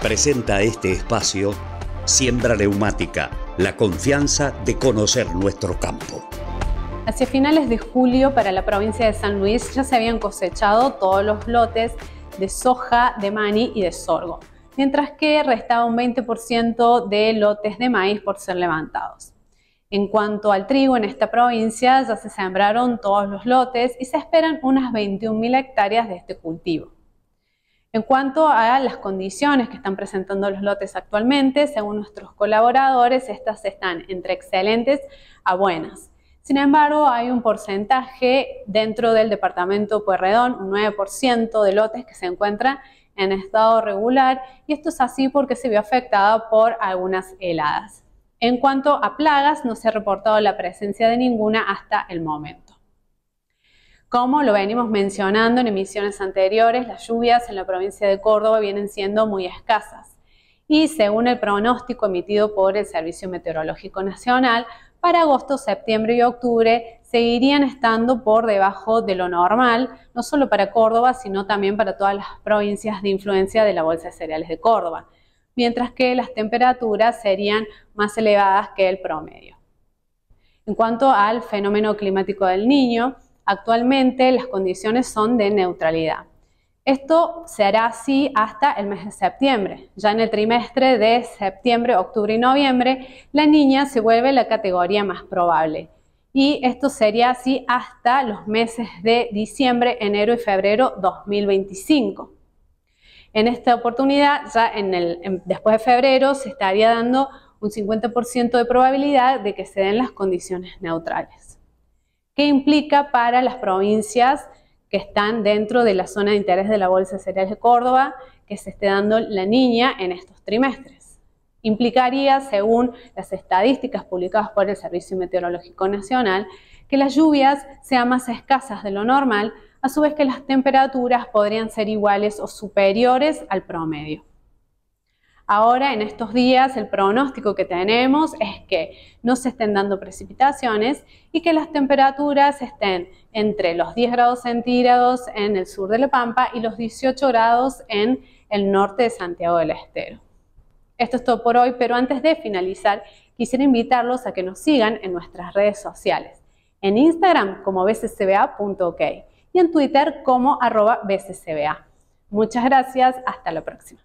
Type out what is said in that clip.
presenta este espacio Siembra Neumática, la confianza de conocer nuestro campo. Hacia finales de julio para la provincia de San Luis ya se habían cosechado todos los lotes de soja, de maní y de sorgo, mientras que restaba un 20% de lotes de maíz por ser levantados. En cuanto al trigo en esta provincia, ya se sembraron todos los lotes y se esperan unas 21.000 hectáreas de este cultivo. En cuanto a las condiciones que están presentando los lotes actualmente, según nuestros colaboradores, estas están entre excelentes a buenas. Sin embargo, hay un porcentaje dentro del departamento Puerredón, un 9% de lotes que se encuentran en estado regular y esto es así porque se vio afectada por algunas heladas. En cuanto a plagas, no se ha reportado la presencia de ninguna hasta el momento. Como lo venimos mencionando en emisiones anteriores, las lluvias en la provincia de Córdoba vienen siendo muy escasas y según el pronóstico emitido por el Servicio Meteorológico Nacional, para agosto, septiembre y octubre seguirían estando por debajo de lo normal, no solo para Córdoba, sino también para todas las provincias de influencia de la Bolsa de Cereales de Córdoba, mientras que las temperaturas serían más elevadas que el promedio. En cuanto al fenómeno climático del niño, Actualmente las condiciones son de neutralidad. Esto será así hasta el mes de septiembre. Ya en el trimestre de septiembre, octubre y noviembre, la niña se vuelve la categoría más probable. Y esto sería así hasta los meses de diciembre, enero y febrero 2025. En esta oportunidad, ya después de febrero, se estaría dando un 50% de probabilidad de que se den las condiciones neutrales. ¿Qué implica para las provincias que están dentro de la zona de interés de la Bolsa de Cereales de Córdoba que se esté dando la niña en estos trimestres. Implicaría, según las estadísticas publicadas por el Servicio Meteorológico Nacional, que las lluvias sean más escasas de lo normal, a su vez que las temperaturas podrían ser iguales o superiores al promedio. Ahora, en estos días, el pronóstico que tenemos es que no se estén dando precipitaciones y que las temperaturas estén entre los 10 grados centígrados en el sur de La Pampa y los 18 grados en el norte de Santiago del Estero. Esto es todo por hoy, pero antes de finalizar, quisiera invitarlos a que nos sigan en nuestras redes sociales. En Instagram como bccba.ok y en Twitter como arroba bccba. Muchas gracias, hasta la próxima.